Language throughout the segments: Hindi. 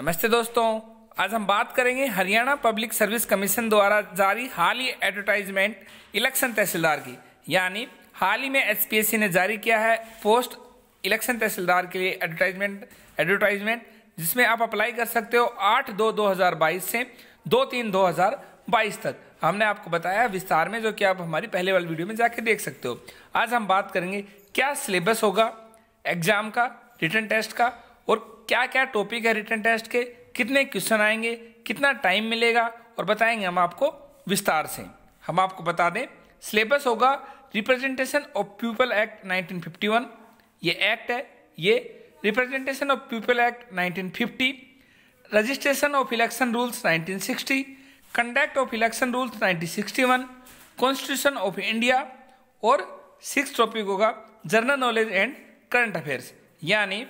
नमस्ते दोस्तों आज हम बात करेंगे हरियाणा पब्लिक सर्विस कमीशन द्वारा जारी हाल ही एडवर्टाइजमेंट इलेक्शन तहसीलदार की यानी हाल ही में एसपीएससी ने जारी किया है पोस्ट इलेक्शन तहसीलदार के लिए एडवर्टाइजमेंट एडवर्टाइजमेंट जिसमें आप अप्लाई कर सकते हो आठ दो दो हज़ार बाईस से दो तीन दो हज़ार बाईस तक हमने आपको बताया विस्तार में जो कि आप हमारी पहले वाली वीडियो में जाके देख सकते हो आज हम बात करेंगे क्या सिलेबस होगा एग्जाम का रिटर्न टेस्ट का और क्या क्या टॉपिक है रिटर्न टेस्ट के कितने क्वेश्चन आएंगे कितना टाइम मिलेगा और बताएंगे हम आपको विस्तार से हम आपको बता दें सिलेबस होगा रिप्रेजेंटेशन ऑफ पीपल एक्ट 1951 ये एक्ट है ये representation of people act 1950 registration of election rules 1960 conduct of election rules 1961 constitution of India और सिक्स टॉपिक होगा general knowledge and current affairs यानी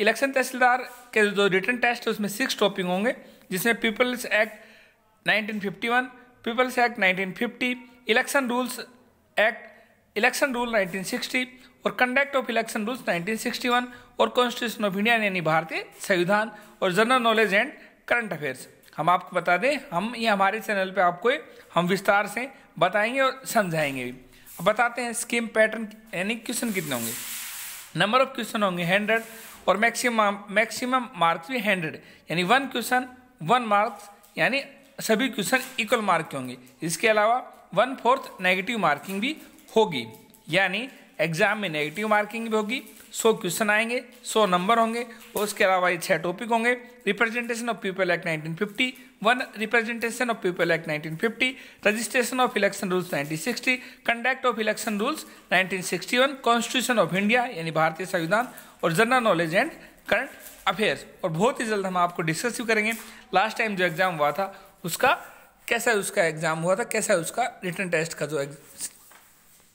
इलेक्शन तहसीलदार के जो रिटर्न टेस्ट है उसमें सिक्स टॉपिक होंगे जिसमें people's act 1951, people's act 1950, election rules act election rule 1960 और कंडक्ट ऑफ इलेक्शन रूल्स 1961 और कॉन्स्टिट्यूशन ऑफ इंडिया यानी भारतीय संविधान और general knowledge and current affairs हम आपको बता दें हम ये हमारे चैनल पे आपको हम विस्तार से बताएंगे और समझाएंगे भी बताते हैं स्कीम पैटर्न यानी क्वेश्चन कितने होंगे नंबर ऑफ क्वेश्चन होंगे हंड्रेड और मैक्सिमम मैक्सिमम मार्क्स भी हंड्रेड यानी वन क्वेश्चन वन मार्क्स यानी सभी क्वेश्चन इक्वल मार्क के होंगे इसके अलावा वन फोर्थ नेगेटिव मार्किंग भी होगी यानी एग्जाम में नेगेटिव मार्किंग भी होगी सौ क्वेश्चन आएंगे सौ नंबर होंगे और उसके अलावा ये छह टॉपिक होंगे representation of people act nineteen fifty one representation of people act nineteen fifty registration of election rules nineteen sixty conduct of election rules nineteen sixty one constitution of India यानी भारतीय संविधान और general knowledge and current affairs और बहुत ही जल्द हम आपको डिस्कस भी करेंगे लास्ट टाइम जो एग्जाम हुआ था उसका कैसा उसका एग्जाम हुआ था कैसा उसका रिटर्न टेस्ट का जो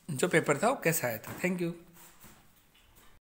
जो पेपर था वो कैसा आया था थैंक यू